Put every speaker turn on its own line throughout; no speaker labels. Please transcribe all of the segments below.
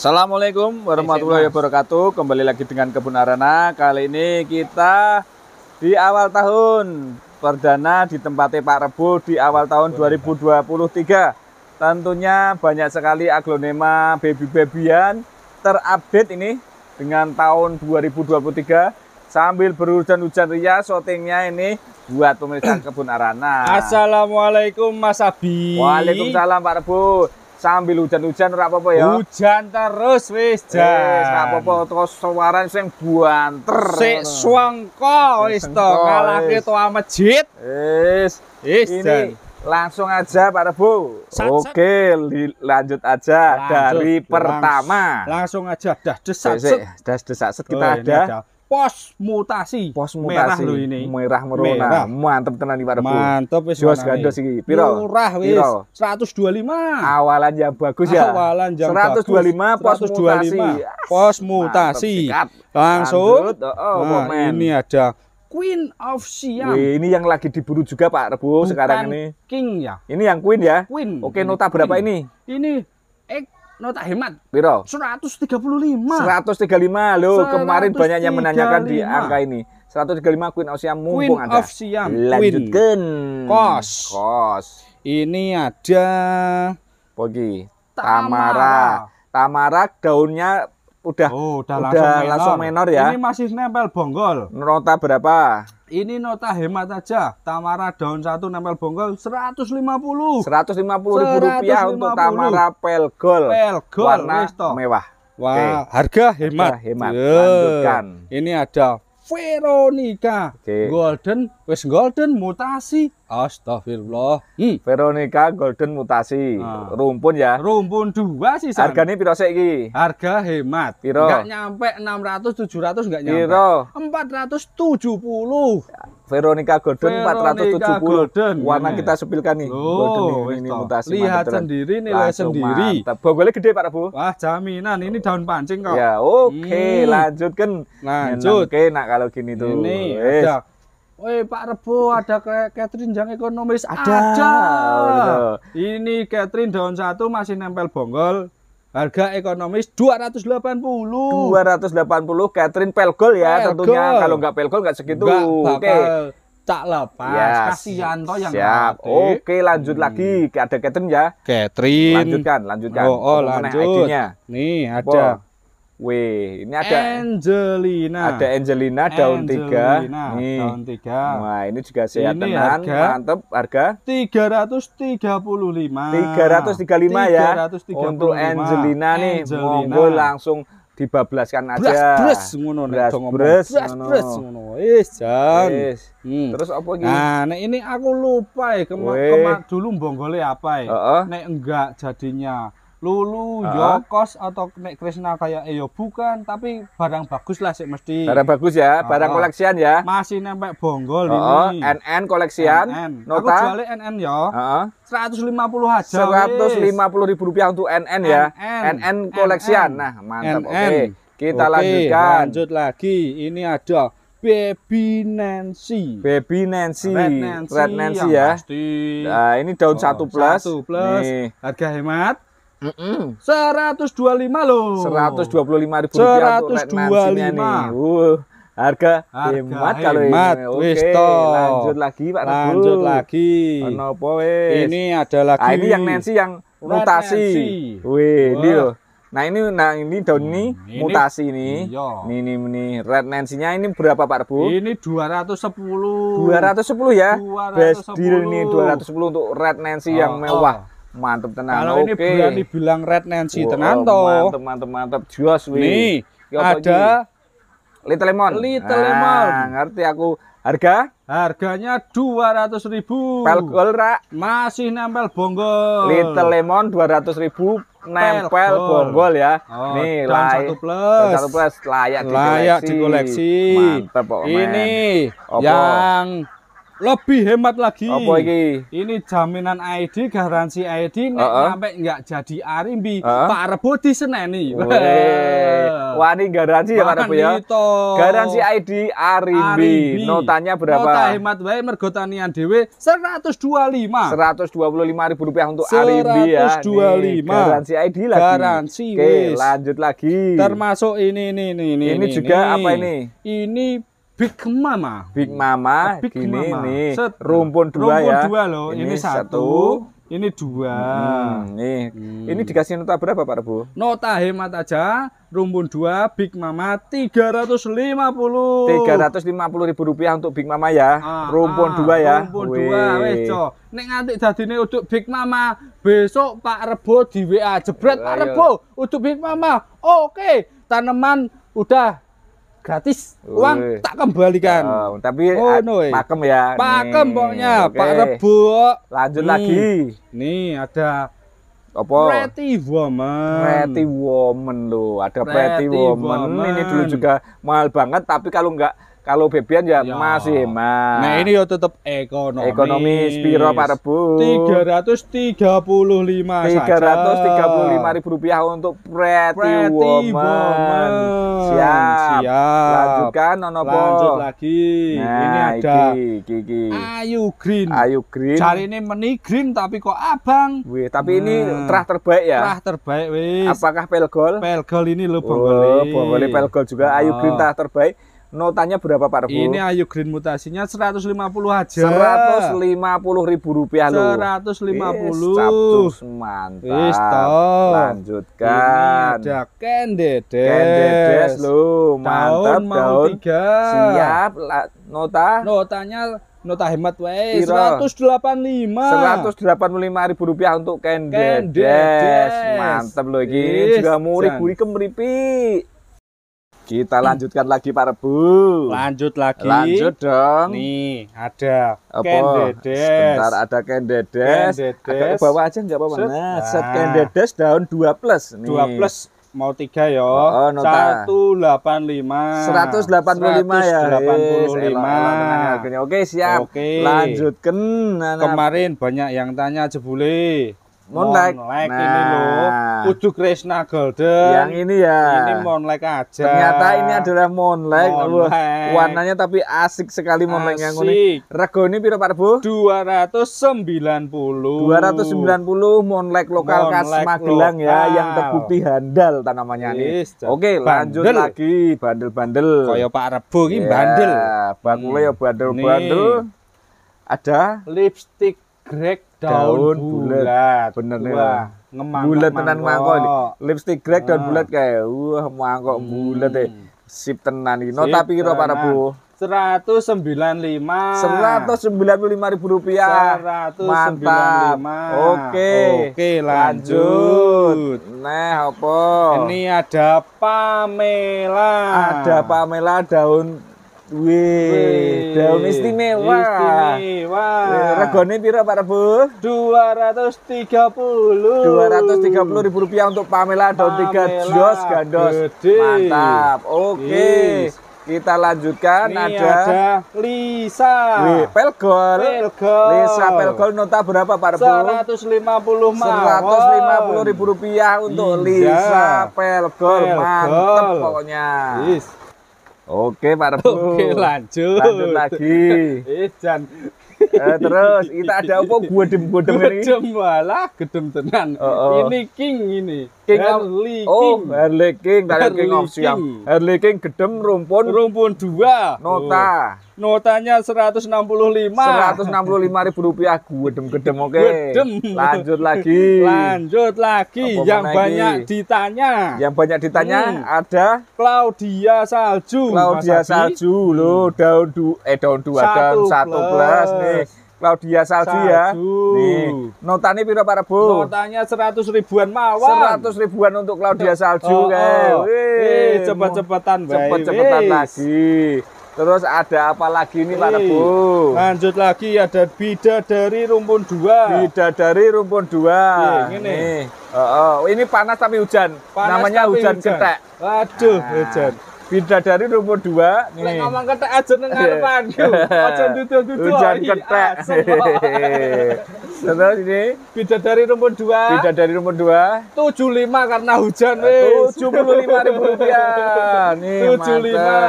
Assalamualaikum warahmatullahi wabarakatuh. Kembali lagi dengan Kebun Arana. Kali ini kita di awal tahun perdana di tempatnya Pak Rebo di awal tahun 2023. Tentunya banyak sekali aglonema baby-babyan terupdate ini dengan tahun 2023 sambil berhujan-hujan ria syutingnya ini buat pemirsa kebun Arana. Assalamualaikum Mas Abi. Waalaikumsalam Pak Rebo sambil hujan-hujan ora apa-apa ya. Hujan terus wis jan. Wis apa-apa terus suara sing buanter. Sik suwengko wis to ngalahke to masjid. Wis. Wis jan. Langsung aja Pak Rebo. Oke, lanjut aja lanjut, dari pertama. langsung aja dah desak set. Dah desak set kita oh, ada. ada pos mutasi. Pos mutasi. Merah lo ini. Merah merona. Mantep tenan iki Pak Mantep wis Jos gandos iki. Piro? Murah wis. 125. Awalan yang bagus ya. Awalan yang 125 bagus. pos 125. mutasi. Pos mutasi. Langsung. Oh, oh, nah, oh, ini ada Queen of Siam. Wih, ini yang lagi diburu juga Pak Rebo Bukan sekarang ini. King ya. Ini yang Queen ya. Queen. Oke, nota berapa Queen. ini? Ini no tak hemat. Piro? 135. 135 loh. Kemarin banyak yang menanyakan di angka ini. 135 Queen of Siam mumpung Queen ada. Of Siam. Lanjutkan. Kos. Kos. Ini ada Pogi. Tamara. Tamara daunnya udah oh, udah, udah langsung, langsung menor. menor ya. Ini masih nempel bonggol. Nota berapa? Ini nota hemat aja. Tamara daun satu nempel bonggol 150. 150 ribu rupiah 150. untuk Tamara Pelgol. Pelgol warna Risto. mewah. Wah, okay. harga hemat. Harga hemat. Yeah. Lanjutkan. Ini ada Veronica okay. Golden Wis golden mutasi. Astagfirullah. Hmm. Veronica golden mutasi. Ah. Rumpun ya. Rumpun dua sih san. Hargane piro sih iki? Harga hemat. Piro? Enggak nyampe 600 700 enggak nyampe. Piro? 470. Veronica Golden Veronica 470 Golden. warna kita sepilkan nih oh, Golden ini, ini mutasi lihat mantap, sendiri nilai langsung sendiri mantap. bogolnya gede Pak Bu wah jaminan ini daun pancing kok ya oke okay, hmm. lanjutkan lanjut oke nak kalau gini tuh ini yes. ada Woi eh, Pak Rebo ada Catherine yang ekonomis ada. ada. Ini Catherine daun satu masih nempel bonggol. Harga ekonomis 280. 280 Catherine Pelgol ya pelgol. tentunya. Kalau nggak Pelgol nggak segitu. Oke. Tak lepas. Yes. Kasihan toh yang Siap. Oke, lanjut hmm. lagi. Ada Catherine ya. Catherine. Lanjutkan, lanjutkan. Oh, oh lanjut. Nih, ada. Bo. W. Ini ada Angelina. Ada Angelina daun tiga. Nih. Daun tiga. Wah, ini juga sehat ini tenang, harga, mantep harga 335. 335 ya. 335. Untuk Angelina, Angelina. nih, monggo langsung dibablaskan aja. Blas ngono nek blas blas ngono. Wis jan. Hmm. Terus apa iki? Nah, nek ini aku lupa ya kemak kemak dulu bonggole apa ya. Uh -uh. Nek enggak jadinya Lulu, uh. Jokos atau nek Krishna kayak eh, ya bukan, tapi barang bagus lah sih mesti. Barang bagus ya, barang koleksian ya. Masih nempel bonggol uh. ini. NN koleksian. NN. Nota. Aku jualin NN ya. Uh. 150 aja. 150 ribu rupiah untuk NN ya. NN, NN koleksian. NN. Nah, mantap. Oke. Okay. Kita okay, lanjutkan. Lanjut lagi. Ini ada Baby Nancy. Baby Nancy. Red Nancy, Red Nancy ya. Pasti. Nah, ini daun oh, satu plus. Satu plus. Nih. Harga hemat dua puluh lima loh. 125 ribu rupiah 125. untuk nih. Uh, harga, harga hemat kalau hemat. ini. Oke, lanjut lagi Pak Lanjut lagi. Nopo wis. Ini ada ah, lagi. Nah, ini yang Nancy yang mutasi. Wih, ini loh. Nah ini nah ini daun hmm, ini, hmm, mutasi ini. Ini, iya. Ini ini, ini red nancy-nya ini berapa Pak Rebu? Ini ratus sepuluh ya. 210. Best deal ini sepuluh untuk red nancy oh, yang mewah. Oh. Mantep tenang. Kalau ini berani bilang Red Nancy wow, tenang toh Mantep mantep mantep jos wih. Nih, ada Little Lemon. Little nah, Lemon. Ah, ngerti aku. Harga? Harganya dua ratus ribu. Pelgol, Rak. Masih nempel bonggol. Little Lemon dua ratus ribu nempel bonggol ya. Oh, Nih, layak satu plus. satu plus layak, layak dikoleksi. koleksi Ini Opo. yang lebih hemat lagi. Apa Ini jaminan ID, garansi ID nek uh -uh. sampai nggak jadi arimbi, uh -uh. Pak Rebo diseneni. Wah, ini garansi Makan ya Pak Rebo ya. Itu. Garansi ID arimbi. Notanya berapa? Nota hemat baik mergo tanian dua 125. 125 ribu rupiah untuk arimbi ya. 125. Garansi ID lagi. Garansi. Oke, wis. lanjut lagi. Termasuk ini ini ini ini. Ini, ini juga ini. apa ini? Ini Big Mama. Big Mama, oh, Big Mama. nih. Set. Rumpun dua rumpun ya. Rumpun dua loh. Ini, ini satu, satu, ini dua. Hmm, nih. Hmm. Ini dikasih nota berapa Pak Rebu? Nota hemat aja. Rumpun dua, Big Mama tiga ratus lima puluh. Tiga ratus lima puluh ribu rupiah untuk Big Mama ya. Ah, rumpun ah, dua ya. Rumpun Wee. dua, wes co. Nek jadi dadine untuk Big Mama, besok Pak Rebo di WA jebret Pak iya. Rebo untuk Big Mama. Oke, tanaman udah gratis uang tak kembalikan oh, tapi oh, ah, no, eh. pakem ya pakem nih. pokoknya okay. Pak Rebo lanjut nih, lagi nih ada apa pretty woman pretty woman loh ada pretty, pretty woman. woman ini dulu juga mahal banget tapi kalau enggak kalau Bebian ya, ya. masih hemat. Nah, ini ya tetap ekonomi. Ekonomi spiro parebu. 335 335 ribu rupiah untuk Pretty, Pretty Woman. woman. Siap. Siap. Lanjutkan Nono Lanjut lagi. Nah, ini ada iki, iki. Ayu Green. Ayu Green. Cari ini meni green tapi kok abang. Wih, tapi nah. ini hmm. terah terbaik ya. Terah terbaik wis. Apakah pelgol? Pelgol ini lho bonggol. Oh, bonggol pelgol juga oh. Ayu Green ah. terah terbaik Notanya berapa Pak Rebu? Ini Ayu Green mutasinya 150 aja. 150 ribu rupiah loh. 150. mantap. Yes, Lanjutkan. Ini ada Kendedes. Kendedes loh, mantap daun. Tiga. Siap. Nota? Notanya nota hemat wae 185 185 ribu rupiah untuk Kendedes. Kendedes. Mantap loh iki. Juga murih murid kemripi. Kita lanjutkan hmm. lagi Pak Rebu. Lanjut lagi. Lanjut dong. Nih, ada Apa? kendedes. Sebentar ada kendedes. kendedes. Agak ke bawah aja enggak apa-apa. Nah, set nah. kendedes daun 2 plus nih. 2 plus mau tiga ya. Oh, oh Satu delapan lima. Seratus delapan puluh lima ya. Delapan puluh lima. Iya, Oke siap. Oke. Lanjutkan. Kemarin banyak yang tanya jebule. Monlek. Monlek nah. ini loh. Ujuk Resna Golden. Yang ini ya. Ini Monlek aja. Ternyata ini adalah Monlek. Moonlight. Warnanya tapi asik sekali Moonlight yang ini. Rego ini piro Pak ratus sembilan puluh Monlek lokal khas Magelang ya yang terbukti handal tanamannya yes, ini. Oke, bandel. lanjut lagi bandel-bandel. Kaya Pak Rebo ini yeah. bandel. Bakulnya ya bandel-bandel. Ada lipstick grek daun, daun bulat. bulat. Bener nih. Wah, ngemang. Bulat tenan mangkok. Lipstick grek daun nah. bulat kayak wah mangkok hmm. bulat deh. Sip tenan iki. No Sip tapi kira para Bu. 195. 195 ribu rupiah. 195. Mantap. Oke. Oke, lanjut. Nah, apa? Ini ada Pamela. Ada Pamela daun Wih, daun istimewa. Istimewa. Regone piro Pak Rebu? 230. 230 ribu rupiah untuk Pamela daun 3 jos gandos. Gede. Mantap. Oke. Okay. Yes. Kita lanjutkan Ini ada, ada Lisa. Wih, Pelgol. Pelgol. Lisa Pelgol nota berapa Pak Rebu? 150 mawon. 150 ribu rupiah untuk Lisa, Lisa Pelgol. Pelgol. Mantap pokoknya. Yes. Oke Pak Rebu. lanjut. Lanjut lagi. Ijan. Eh, terus kita ada apa? Gue dem gue ini. Gedem malah gedem tenang oh, oh. Ini king ini. King Harley King. Oh, Harley King. Harley King. Harley King. King gedem rumpun. Rumpun dua. Nota. Oh. Notanya 165. 165 ribu rupiah gedem gedem oke. Okay. Lanjut lagi. Lanjut lagi. Apa yang banyak ini? ditanya. Yang banyak ditanya hmm. ada Claudia Salju. Claudia Mas Salju hmm. lo daun du eh daun dua satu daun satu plus nih. Claudia Salju, ya. Salju. ya. Nih, notanya piro para Bu? Notanya seratus ribuan mawar Seratus ribuan untuk Claudia Salju oh, oh. kae. Eh, Wih, cepet-cepetan, cepet lagi. Terus ada apa lagi nih Pak Rebu? Lanjut lagi ada dari rumpun dua. dari rumpun dua. ini. Oh, oh, ini panas tapi hujan. Panas Namanya tapi hujan, ketek. Waduh, nah. hujan. dari rumpun dua. Nih. Lek ngomong ketek aja nengar pan, Hujan ketek. Terus ini beda dari rumput dua. beda dari rumput dua. Tujuh lima karena hujan nah, Tujuh puluh lima ribu rupiah. Nih Tujuh lima.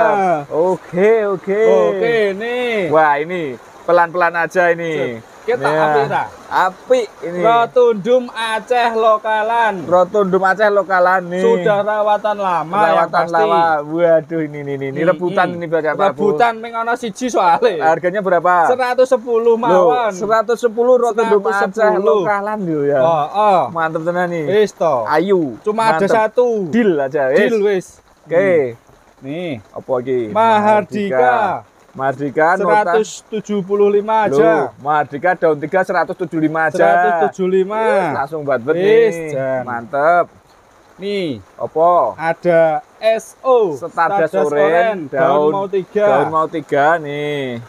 Oke oke. Oke nih. Wah ini pelan-pelan aja ini. Kita ya. api ta? Api ini. Rotundum Aceh lokalan. Rotundum Aceh lokalan nih. Sudah rawatan lama rawatan lama. Waduh ini ini ini, ini rebutan ini berapa? Rebutan mengenai siji soalnya. Harganya berapa? 110 mawon. 110 Rotundum 110. Aceh lokalan dulu ya. Oh, oh. Mantep tenan nih. Wis to. Ayu. Cuma Mantep. ada satu. Deal aja wis. Deal wis. Oke. Okay. Hmm. Nih. Apa lagi? Mahardika. Mahardika. Mardika 175 nota. aja. Loh, Mardika daun 3 175 aja. 175. Uh, langsung buat nih. Mantep. Nih, opo? Ada SO Stardust, Stardust daun, daun mau 3. Daun mau 3 nih.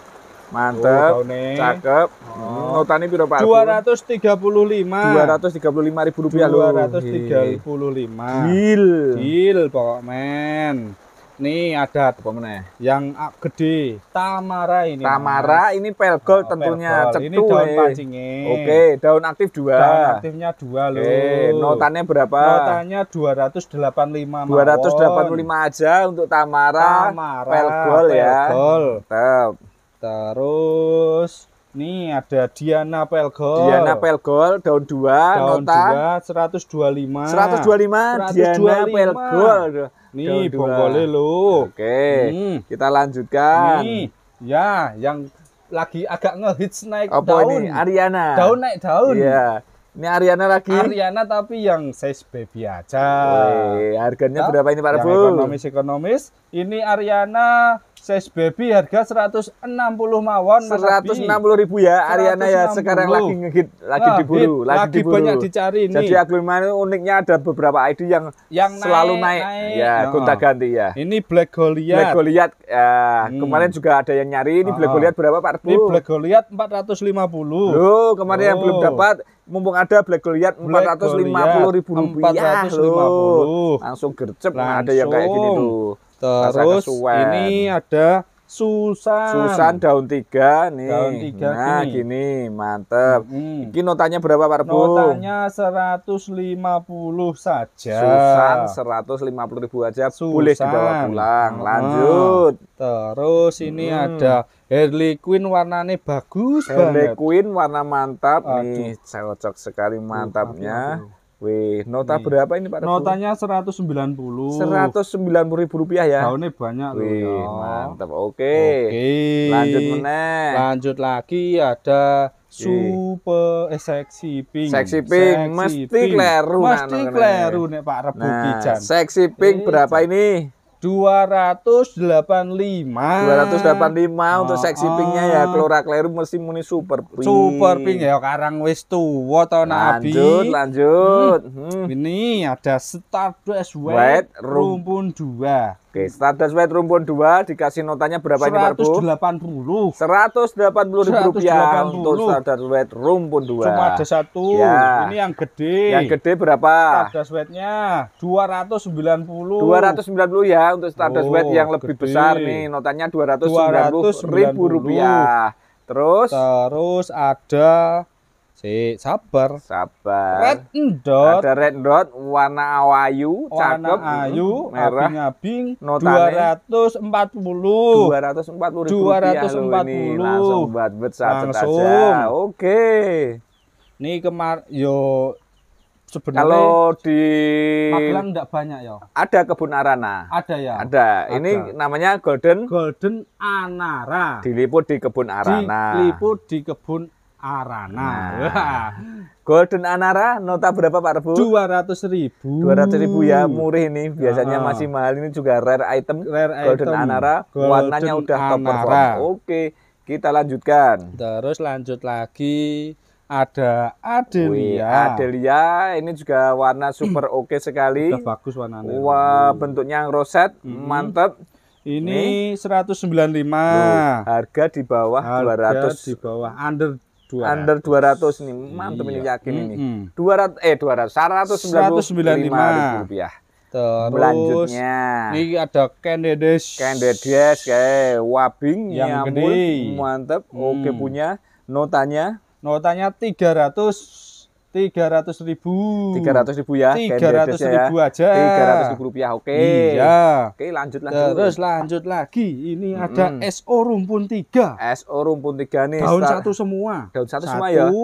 Mantep. Oh, cakep. Oh. Notane piro Pak? 235. 235 ribu rupiah 235. Gil. Gil pokok men. Nih ada apa mana? Yang ah, gede, Tamara ini. Tamara mas. ini pelgol oh, tentunya pelgol. Ini daun pancinge. Eh. Oke, daun aktif dua. Daun aktifnya dua loh. Oke, notannya berapa? Notannya 285 mawon. 285 aja untuk Tamara, Tamara pelgol, pelgol ya. Pelgol. Tep. Terus Nih ada Diana Pelgol. Diana Pelgol daun 2 daun nota 2 125. 125 125 Diana Pelgol. Nih bonggolnya lu. Oke. Hmm. Kita lanjutkan. Nih. Ya, yang lagi agak ngehits naik Apa daun. Ini? Ariana. Daun naik daun. Iya. Ini Ariana lagi. Ariana tapi yang size baby aja. Oke. harganya ya. berapa ini Pak Yang ekonomis ekonomis. Ini Ariana size baby harga 160 mawon seratus 160 puluh ribu ya Ariana ya sekarang lagi ngehit lagi nah, diburu lagi, lagi diburu. banyak dicari ini jadi aglomerasi uniknya ada beberapa ID yang, yang selalu naik, naik. ya ya gonta nah. ganti ya ini Black Goliath Black Goliath ya, hmm. kemarin juga ada yang nyari ini Black ah. Goliath berapa Pak Arbu? ini Black Goliath 450 loh kemarin oh. yang belum dapat mumpung ada Black Goliath 450 ribu rupiah 450. loh langsung gercep langsung. ada yang kayak gini tuh Terus ini ada Susan. Susan daun tiga nih. Daun tiga nah, gini. gini mantep. -hmm. Ini notanya berapa Pak Rebu? Notanya 150 saja. Susan 150 ribu aja Susan. boleh dibawa pulang. Lanjut. Terus ini hmm. ada Harley Quinn warnanya bagus Harley banget. Harley Quinn warna mantap aduh. nih. Cocok sekali mantapnya. Wih, nota Nih. berapa ini Pak? Rebu? Notanya 190. 190 ribu rupiah ya. Daunnya banyak loh. Wih, ya. mantap. Oke. Oke. Lanjut meneng. Lanjut lagi ada super eh, seksi pink seksi pink mesti kleru mesti kleru nih Pak Rebu nah, Kijan seksi pink berapa iya. ini 285. 285 oh, untuk seksi oh. Ah. pinknya ya Kelora Kleru mesti muni super pink. Super pink ya karang wis tuwa to Nabi. Lanjut, lanjut. Hmm. Hmm. Ini ada Stardust White, White Rumpun 2. Oke, Stardust White Rumpun 2 dikasih notanya berapa 180. ini Parbu? 180. 180 ribu rupiah 180. untuk Stardust White Rumpun 2. Cuma ada satu. Ya. Ini yang gede. Yang gede berapa? Stardust White-nya 290. 290 ya untuk Stardust oh, White yang lebih gede. besar nih notanya 290.000 rupiah. Terus terus ada Si, sabar. Sabar. Red dot. Ada red dot warna awayu, warna cakep. ayu, hmm, merah. Abing-abing. Notane 240. 240 ribu 240. Rupiah ini. Langsung buat besar saja. Oke. Okay. Ini kemar yo sebenarnya kalau di Magelang tidak banyak ya. Ada kebun arana. Ada ya. Ada. ada. Ini namanya Golden Golden Anara. Diliput di kebun arana. Diliput di kebun Arana. Nah. Golden Anara nota berapa Pak Rebu? 200 ribu. 200 ribu ya murih ini biasanya nah. masih mahal ini juga rare item rare Golden item. Anara Golden warnanya udah Anara. top Oke kita lanjutkan. Terus lanjut lagi ada Adelia. Wih, Adelia ini juga warna super oke okay sekali. Udah bagus warnanya. Wah bentuknya yang roset mm -hmm. mantap. Ini Nih. 195. Loh, harga di bawah harga 200. di bawah under 200. Under 200 nih, mantap iya. ini yakin mm -hmm. ini. 200 eh 200 195 rupiah. Terus lanjutnya. Ini ada Kendedes. Kendedes kayak wabing yang gede. Mantap. Hmm. Oke punya notanya. Notanya 300 tiga ratus ribu tiga ratus ribu ya tiga ratus ribu ya, ya. aja tiga ratus ribu rupiah oke okay. iya oke okay, lanjut lagi terus lanjut lagi ini hmm. ada so rumpun tiga so rumpun tiga nih daun start. satu semua daun satu, satu semua ya satu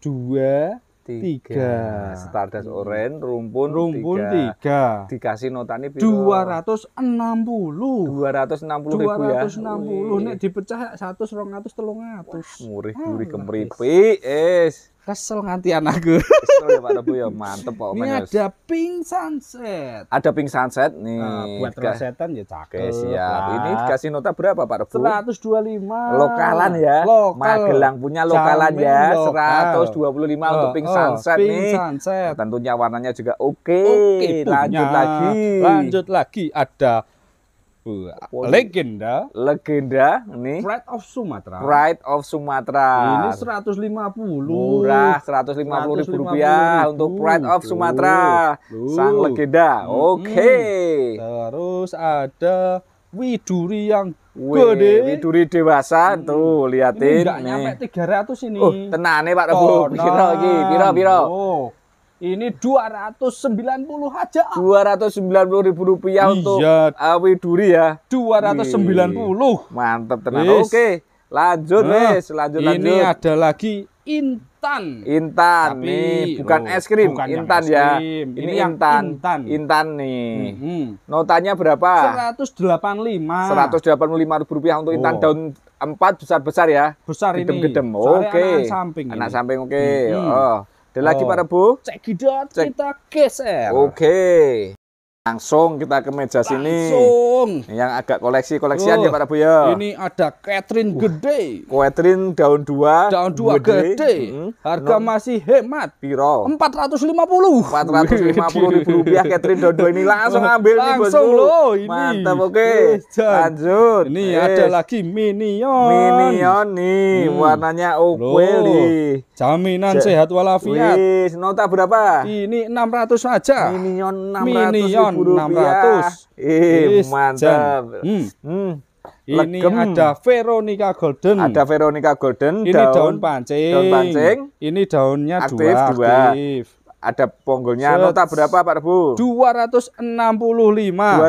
dua tiga Stardust Orange rumpun rumpun tiga, tiga. dikasih nih dua ratus enam puluh dua ratus enam puluh ya. dua ratus enam puluh nih dipecah satu serong ratus telung ratus murih murih kemeripi es kesel nganti anakku. Kesel ya Pak Rebu ya, mantep kok. Ini ya. ada pink sunset. Ada pink sunset nih. Nah, buat resetan ya cakep. Oke, siap. Ini dikasih nota berapa Pak Rebu? 125. Lokalan ya. Lokal. Magelang punya lokalan Jamin ya. Lokal. 125 oh, untuk pink oh, sunset pink nih. Sunset. Nah, tentunya warnanya juga oke. Okay. Oke, okay, lanjut punya. lagi. Lanjut lagi ada legenda legenda ini Pride of Sumatera Pride of Sumatera ini 150 murah 150 ribu rupiah untuk Pride of Sumatera sang legenda oke okay. terus ada Widuri yang gede. Widuri dewasa hmm. tuh liatin. Ini Nggak nyampe 300 ini. Oh, tenang nih Pak Rebu. Piro lagi, Piro piro? Oh. Ini 290 aja. 290 ribu rupiah iya. untuk awi ah, duri ya. 290. Wih, mantap Yes. Oke, lanjut nah, wes, lanjut ini lanjut. Ini ada lagi Intan. Intan Tapi, nih, bukan loh, es krim, bukan Intan ya. es krim. ya. Ini, ini yang Intan. Intan. Intan nih. Mm hmm. Notanya berapa? 185. 185 ribu rupiah untuk oh. Intan daun empat besar-besar ya. Besar gedem -gedem. ini. Gedem-gedem. Oke. Anak samping. Anak ini. samping oke. Okay. hmm. Oh ada oh. lagi Pak Rebo cek gidot Cek. kita geser oke okay. Langsung kita ke meja sini. Langsung. Yang agak koleksi-koleksian oh, ya Pak Bu ya. Ini ada Catherine uh, gede. Catherine daun dua, Daun dua gede. gede. Hmm. Harga no. masih hemat. Piro? lima puluh ribu rupiah Catherine daun 2 ini langsung ambil langsung nih Bosku. loh ini. Mantap oke. Okay. Lanjut. Ini yes. ada lagi Minion. Minion nih hmm. warnanya oke nih. Jaminan sehat walafiat. Wis, nota berapa? Ini enam ratus aja. Minion 600. Minion 600, iya. mantap. Hmm. Hmm. Ini Legem. ada Veronica Golden. Ada Veronica Golden. Ini daun, daun pancing. Daun pancing. Ini daunnya aktif, dua, dua. aktif. Ada ponggolnya Set. nota berapa Pak Rebu? 265. 265.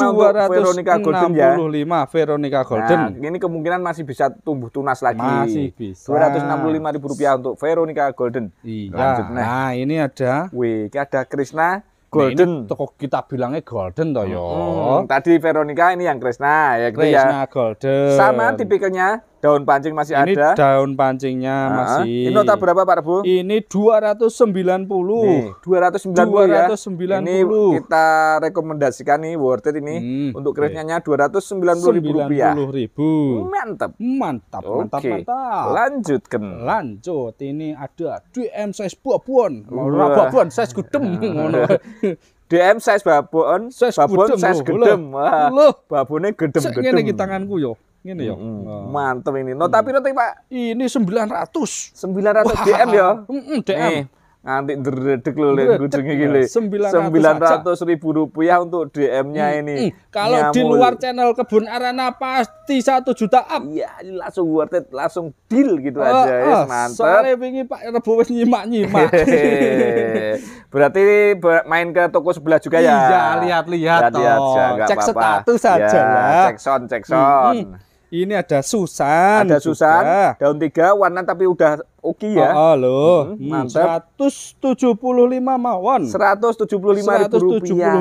265 Veronica Golden ya. 265 Veronica Golden. Nah, ini kemungkinan masih bisa tumbuh tunas lagi. Masih bisa. 265 ribu rupiah untuk Veronica Golden. Iya. nah. Nah, ini ada. Wih, ini ada Krishna golden. Nah, toko kita bilangnya golden toh hmm, yo. Hmm, tadi Veronica ini yang Kresna ya gitu ya. Kresna ya. golden. Sama tipikalnya Daun pancing masih ini ada. Ini daun pancingnya nah, masih. Ini nota berapa Pak Rebu? Ini 290. Nih, 290, 290 ya. Ini kita rekomendasikan nih worth it ini hmm, untuk kreditnya okay. 290 ribu rupiah. ribu. Mantap. Mantap, mantap, okay. mantap. Lanjutkan. Lanjut. Ini ada DM size babon. Ora babon size gedem. ngono. DM size babon, size babon size gedem. Wah. Babone gedem-gedem. Sing ngene iki tanganku yo. Ini ya. Oh. Mantep ini. No mm. tapi nanti Pak. Ini sembilan ratus sembilan ratus DM ya. Heeh, DM. Nih. Nganti dredeg lho lek gudeng iki lek. 900 ribu rupiah untuk DM-nya ini. Kalau di luar channel Kebun Arana pasti satu juta up. ya langsung worth it, langsung deal gitu oh, aja. ya mantep. Soalnya wingi Pak Rebo wis nyimak-nyimak. Berarti main ke toko sebelah juga ya. Iya, lihat-lihat. Lihat, Cek status saja ya, Cek sound, cek sound. Ini ada Susan. Ada Susan. Juga. Daun tiga warna tapi udah oke okay ya. Oh, oh loh. Mm-hmm, hmm, mantap. 175 mawon. 175 ribu rupiah.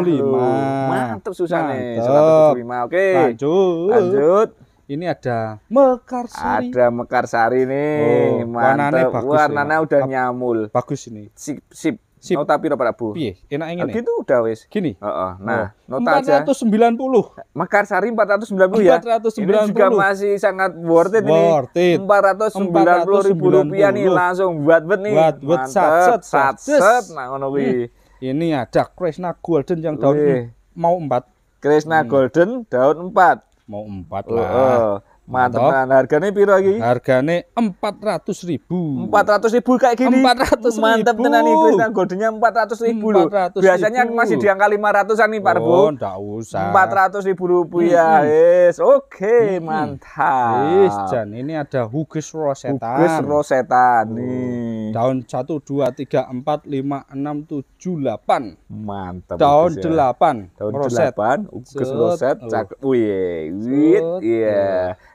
175. Mantap Susan nih. Eh. 175. Oke. Okay. Lanjut. Lanjut. Ini ada Mekarsari. Ada Mekarsari nih. Oh, Mantap. Warnanya, bagus ya. warnanya ya. udah nyamul. Bagus ini. Sip, sip. Sip. Nota piro Pak Bu? Piye? Enak ngene. Gitu udah wis. Gini. Heeh. Uh -uh. Nah, oh. nota 490. aja. Mekarsari 490 ya. 490. Ini juga masih sangat worth it worth ini. It. 490 ribu rupiah nih langsung buat buat nih. Buat buat sat sat sat nah ngono kuwi. Ini ada Krishna Golden yang daun mau 4. Krishna hmm. Golden daun 4. Mau 4 lah. Uh -uh. Mantap. harga Harganya piro lagi? Harganya empat ratus ribu. Empat ratus ribu kayak gini. Empat ratus ribu. Mantap tenan nih Krisna. Godenya empat ratus ribu loh. Biasanya ribu. masih di angka lima ratusan nih Pak Rebo. Oh, usah. Empat ratus ribu rupiah. Hmm. Yes. Oke, okay, hmm. mantap. Yes, dan ini ada Hugis Rosetta. Hugis Rosetta oh. nih. tahun daun satu dua tiga empat lima enam tujuh delapan. Mantap. Daun ya. delapan. tahun Daun delapan. Hugis Rosetta. Wih, wih, iya. iya.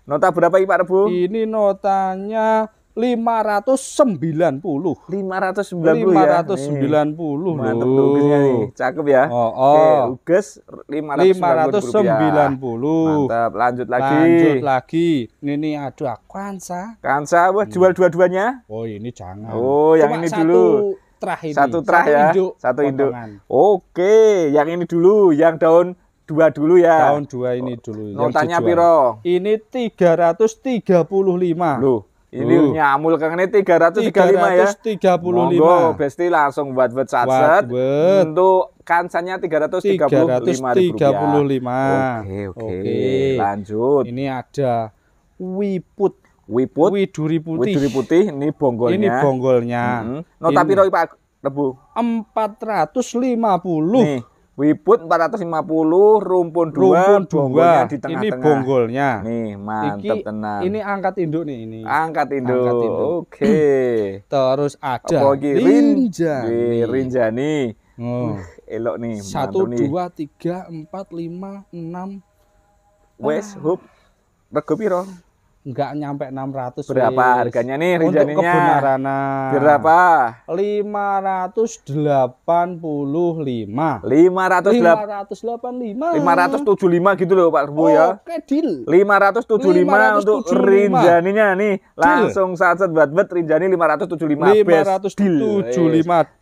Nota berapa ini Pak Rebu? Ini notanya 590. 590, ya. 590 loh. Mantap tuh ugesnya nih. Cakep ya. Oh, oh. Oke, uges 590. 590. Mantap, lanjut lagi. Lanjut lagi. Ini nih aduh Kansa. Kansa wah hmm. jual dua-duanya? Oh, ini jangan. Oh, yang Cuma ini satu dulu. Terah ini. Satu terah satu ya. Induk. Satu induk. Oke, yang ini dulu, yang daun dua dulu ya. Tahun dua ini oh, dulu. Notanya piro? Ini 335. Loh, ini uh. nyamul ini 335 335 ya. 335. Monggo langsung buat buat satset. Untuk kansanya 335 335. Oke, okay, oke. Okay. Okay. Lanjut. Ini ada wiput Wiput, Widuri Putih. Widuri Putih ini bonggolnya. Ini bonggolnya. -hmm. Nota piro Pak Rebu? 450. Nih. Wibut 450, rumpun 2, rumpun bonggolnya di tengah-tengah. Ini bonggolnya. Nih, mantap tenang. Ini angkat induk nih ini. Angkat induk. Angkat induk. Oke. Terus ada Apa Rinja Rinjani. Rinjani. Oh. Uh, elok nih. Satu, dua, tiga, empat, lima, enam. Wes, hub, Rego piro? nggak nyampe 600 berapa wis. harganya nih Rinjaninya untuk kebun berapa 585 585 575 gitu loh Pak Rebo oh, ya oke deal 575, 575 untuk Rinjaninya nih deal. langsung saat-saat buat bat Rinjani 575 575 best deal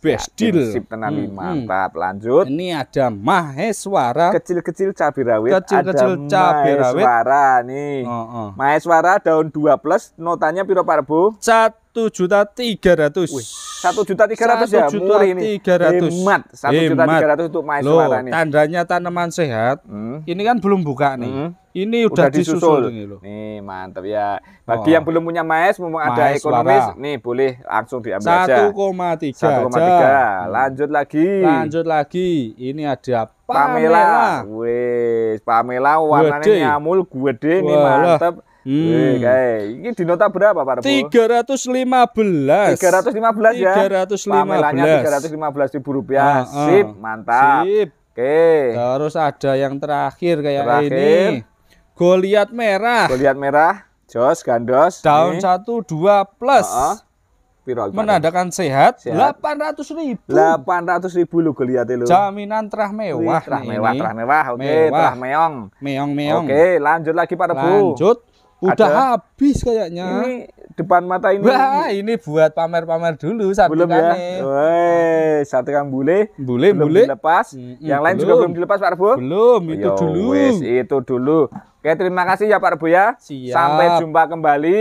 best deal sip tenang hmm, mantap lanjut ini ada Maheswara kecil-kecil cabai rawit kecil-kecil cabai rawit Maheswara nih oh, oh. Maheswara daun 2 plus notanya piro Pak Rebo? 1 juta 300. Wih, 1 juta 300 1 ya, 1 juta murah ini. 300. Hemat, 1 Hemat. juta 300 untuk mahasiswa loh, nih. tandanya tanaman sehat. Hmm. Ini kan belum buka nih. Hmm. Ini udah, udah disusul, disusul ini loh. Nih, mantap ya. Bagi oh. yang belum punya maes, mau ada ekonomis, suara. nih boleh langsung diambil 1, aja. 1,3. 1,3. Lanjut lagi. Lanjut lagi. Ini ada Pamela. Pamela. Wes, Pamela warnanya nyamul gede nih, mantap. Hmm. Wih, ini di nota berapa Pak Rebo? 315. 315 ya. 315. Pamelannya 315 ribu rupiah. Uh, uh. Sip, mantap. Sip. Oke. Okay. Terus ada yang terakhir kayak terakhir. ini. Goliat merah. Goliat merah. Jos gandos. Daun 1 2 plus. Uh -uh. Piro, menandakan sehat, sehat. ratus ribu delapan ribu lo goliat lo jaminan terah mewah terah mewah terah mewah oke okay, terah meong meong meong oke okay, lanjut lagi pak Rebo. lanjut Bu. Udah ada. habis kayaknya. Ini depan mata ini. Wah, ini buat pamer-pamer dulu satu Belum ya. Woi, satu kan boleh, boleh boleh bule. dilepas. Mm, Yang lain juga belum dilepas Pak Rebo. Belum, oh, itu Yo, ya dulu. Wes, itu dulu. Oke, terima kasih ya Pak Rebo ya. Siap. Sampai jumpa kembali.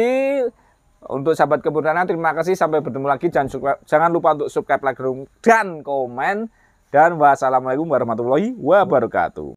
Untuk sahabat kebenaran terima kasih sampai bertemu lagi jangan jangan lupa untuk subscribe like dan komen dan wassalamualaikum warahmatullahi wabarakatuh.